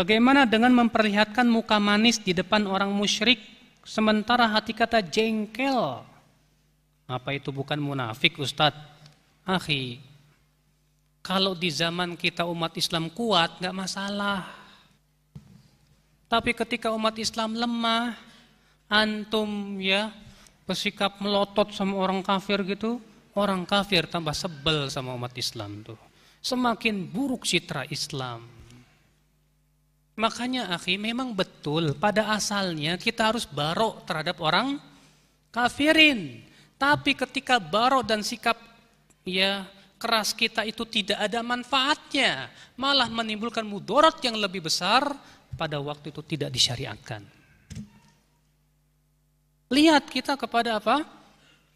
Bagaimana dengan memperlihatkan muka manis di depan orang musyrik sementara hati kata jengkel? Apa itu bukan munafik Ustaz? Akhi, kalau di zaman kita umat Islam kuat nggak masalah. Tapi ketika umat Islam lemah, antum ya bersikap melotot sama orang kafir gitu, orang kafir tambah sebel sama umat Islam tuh. Semakin buruk citra Islam. Makanya akhi memang betul pada asalnya kita harus barok terhadap orang kafirin. Tapi ketika barok dan sikap ya keras kita itu tidak ada manfaatnya, malah menimbulkan mudorot yang lebih besar pada waktu itu tidak disyariatkan. Lihat kita kepada apa?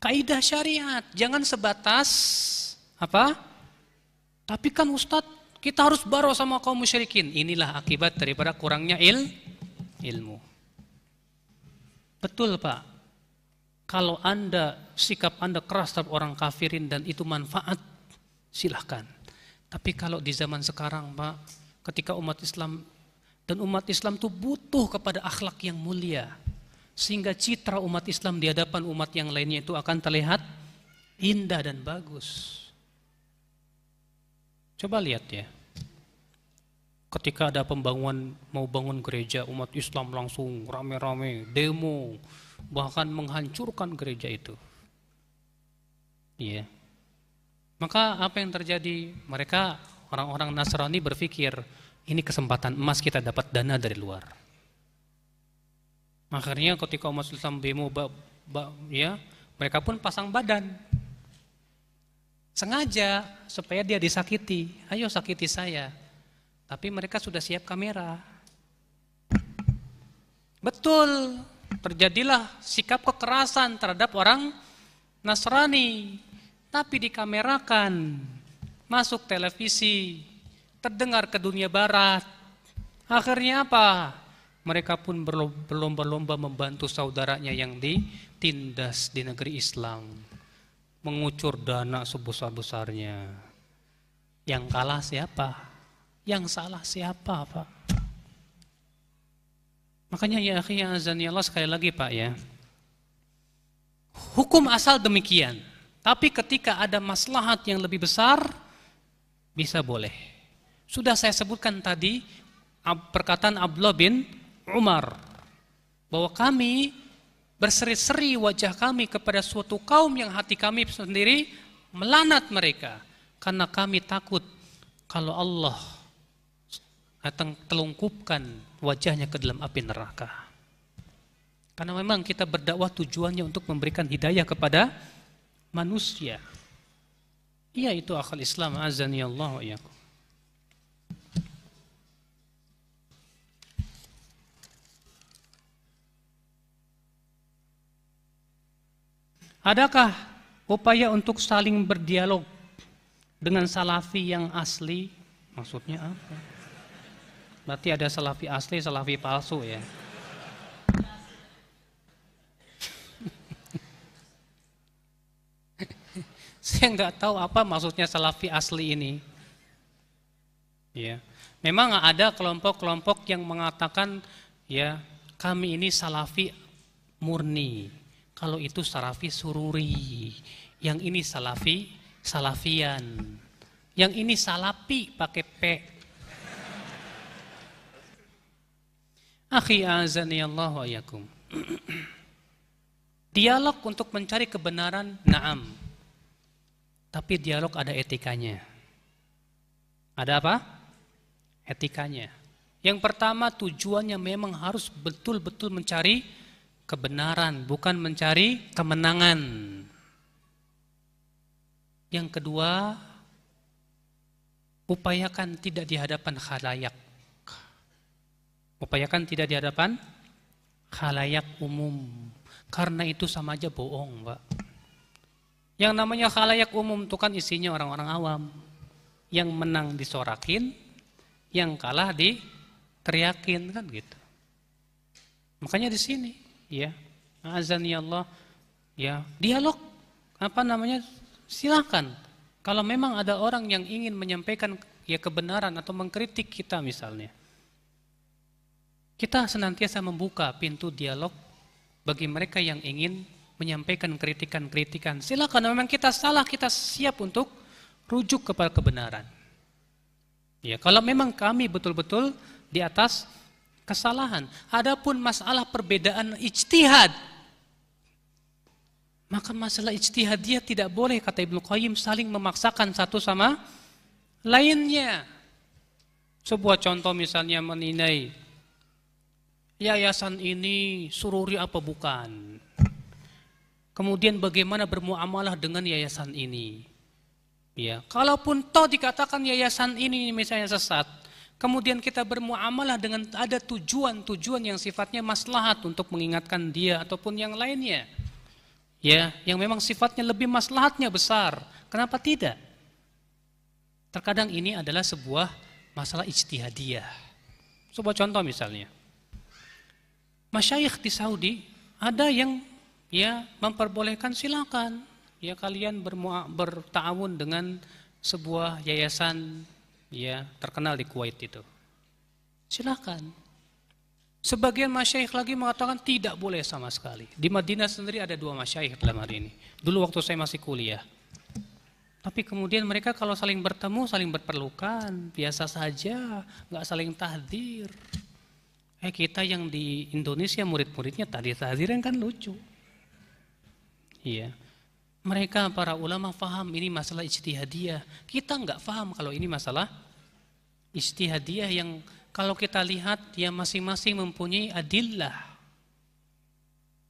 Kaidah syariat. Jangan sebatas apa? Tapi kan Ustadz kita harus baro sama kaum musyrikin. Inilah akibat daripada kurangnya il, ilmu. Betul Pak. Kalau Anda, sikap Anda keras terhadap orang kafirin dan itu manfaat, silahkan. Tapi kalau di zaman sekarang Pak, ketika umat Islam dan umat Islam itu butuh kepada akhlak yang mulia. Sehingga citra umat Islam di hadapan umat yang lainnya itu akan terlihat indah dan bagus. Coba lihat ya. Ketika ada pembangunan mau bangun gereja, umat Islam langsung rame-rame, demo, bahkan menghancurkan gereja itu. Iya. Maka apa yang terjadi? Mereka orang-orang Nasrani berpikir, ini kesempatan emas kita dapat dana dari luar. Akhirnya ketika umat Islam demo, ya, mereka pun pasang badan Sengaja supaya dia disakiti. Ayo sakiti saya. Tapi mereka sudah siap kamera. Betul, terjadilah sikap kekerasan terhadap orang Nasrani. Tapi dikamerakan, masuk televisi, terdengar ke dunia barat. Akhirnya apa? Mereka pun berlomba-lomba membantu saudaranya yang ditindas di negeri Islam mengucur dana sebesar-besarnya. Yang kalah siapa? Yang salah siapa, Pak? Makanya ya akhi ya azan ya Allah sekali lagi Pak ya. Hukum asal demikian. Tapi ketika ada maslahat yang lebih besar, bisa boleh. Sudah saya sebutkan tadi perkataan Abdullah bin Umar bahwa kami berseri-seri wajah kami kepada suatu kaum yang hati kami sendiri melanat mereka karena kami takut kalau Allah datang telungkupkan wajahnya ke dalam api neraka. Karena memang kita berdakwah tujuannya untuk memberikan hidayah kepada manusia. Iya itu akal Islam azan ya Allah wa iyakum. Adakah upaya untuk saling berdialog dengan salafi yang asli? Maksudnya apa? Berarti ada salafi asli, salafi palsu ya. Saya nggak tahu apa maksudnya salafi asli ini. Ya, memang ada kelompok-kelompok yang mengatakan ya kami ini salafi murni kalau itu salafi sururi, yang ini salafi salafian. Yang ini salapi pakai P. Akhi azani Allah wa Dialog untuk mencari kebenaran, naam. Tapi dialog ada etikanya. Ada apa? Etikanya. Yang pertama tujuannya memang harus betul-betul mencari kebenaran, bukan mencari kemenangan. Yang kedua, upayakan tidak di hadapan khalayak. Upayakan tidak di hadapan khalayak umum. Karena itu sama aja bohong, Pak. Yang namanya khalayak umum itu kan isinya orang-orang awam. Yang menang disorakin, yang kalah diteriakin kan gitu. Makanya di sini ya azan ya Allah ya dialog apa namanya silahkan kalau memang ada orang yang ingin menyampaikan ya kebenaran atau mengkritik kita misalnya kita senantiasa membuka pintu dialog bagi mereka yang ingin menyampaikan kritikan-kritikan silakan memang kita salah kita siap untuk rujuk kepada kebenaran ya kalau memang kami betul-betul di atas kesalahan. Adapun masalah perbedaan ijtihad, maka masalah ijtihad dia tidak boleh kata Ibnu Qayyim saling memaksakan satu sama lainnya. Sebuah contoh misalnya menilai yayasan ini sururi apa bukan. Kemudian bagaimana bermuamalah dengan yayasan ini. Ya, kalaupun toh dikatakan yayasan ini misalnya sesat, Kemudian kita bermuamalah dengan ada tujuan-tujuan yang sifatnya maslahat untuk mengingatkan dia ataupun yang lainnya. Ya, yang memang sifatnya lebih maslahatnya besar. Kenapa tidak? Terkadang ini adalah sebuah masalah ijtihadiyah. Coba contoh misalnya. Masyayikh di Saudi ada yang ya memperbolehkan silakan ya kalian bertawun dengan sebuah yayasan ya terkenal di Kuwait itu. Silakan. Sebagian masyaikh lagi mengatakan tidak boleh sama sekali. Di Madinah sendiri ada dua masyaikh dalam hari ini. Dulu waktu saya masih kuliah. Tapi kemudian mereka kalau saling bertemu, saling berperlukan, biasa saja, nggak saling tahdir. Eh kita yang di Indonesia murid-muridnya tadi yang kan lucu. Iya. Mereka para ulama faham ini masalah ijtihadiyah. Kita nggak faham kalau ini masalah istihadiyah yang kalau kita lihat dia masing-masing mempunyai adillah.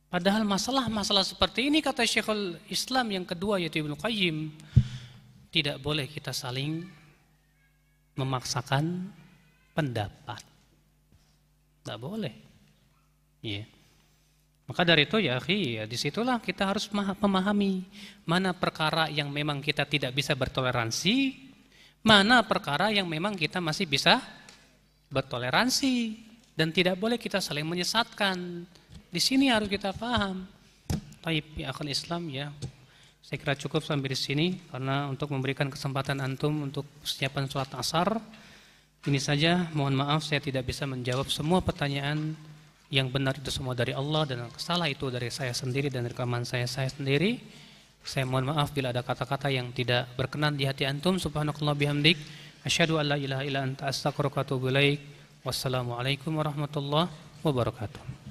Padahal masalah-masalah seperti ini kata Syekhul Islam yang kedua yaitu Ibnu Qayyim tidak boleh kita saling memaksakan pendapat. Tidak boleh. Ya. Maka dari itu ya akhi, ya, disitulah kita harus memahami mana perkara yang memang kita tidak bisa bertoleransi, Mana perkara yang memang kita masih bisa bertoleransi dan tidak boleh kita saling menyesatkan. Di sini harus kita paham. tapi ya akan Islam ya. Saya kira cukup sampai di sini karena untuk memberikan kesempatan antum untuk persiapan sholat asar. Ini saja, mohon maaf saya tidak bisa menjawab semua pertanyaan yang benar itu semua dari Allah dan yang itu dari saya sendiri dan rekaman saya saya sendiri. Saya mohon maaf bila ada kata-kata yang tidak berkenan di hati antum. Subhanakallah bihamdik. Asyhadu an la ilaha illa anta astaghfiruka wa atubu Wassalamualaikum warahmatullahi wabarakatuh.